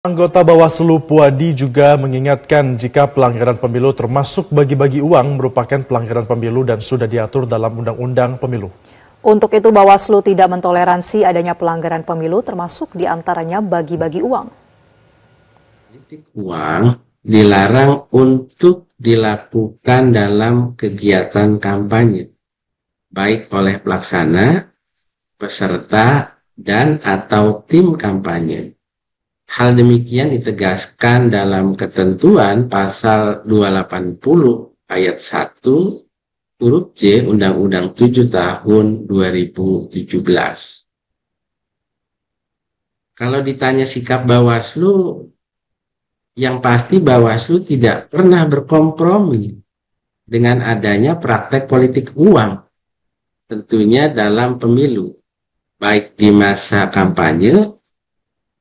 Anggota Bawaslu Puadi juga mengingatkan jika pelanggaran pemilu termasuk bagi-bagi uang merupakan pelanggaran pemilu dan sudah diatur dalam Undang-Undang Pemilu. Untuk itu Bawaslu tidak mentoleransi adanya pelanggaran pemilu termasuk diantaranya bagi-bagi uang. Politik uang dilarang untuk dilakukan dalam kegiatan kampanye, baik oleh pelaksana, peserta, dan atau tim kampanye Hal demikian ditegaskan dalam ketentuan pasal 280 ayat 1 huruf C Undang-Undang 7 tahun 2017. Kalau ditanya sikap Bawaslu, yang pasti Bawaslu tidak pernah berkompromi dengan adanya praktek politik uang, tentunya dalam pemilu, baik di masa kampanye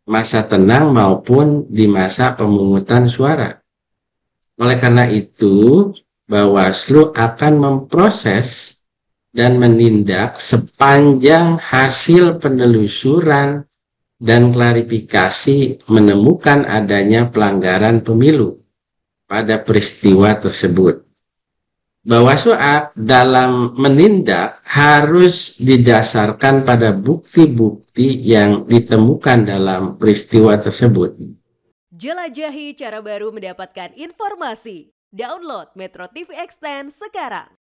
masa tenang maupun di masa pemungutan suara. Oleh karena itu, Bawaslu akan memproses dan menindak sepanjang hasil penelusuran dan klarifikasi menemukan adanya pelanggaran pemilu pada peristiwa tersebut. Bawaslu ah, dalam menindak harus didasarkan pada bukti-bukti yang ditemukan dalam peristiwa tersebut. Jelajahi cara baru mendapatkan informasi. Download Metro TV Extend sekarang.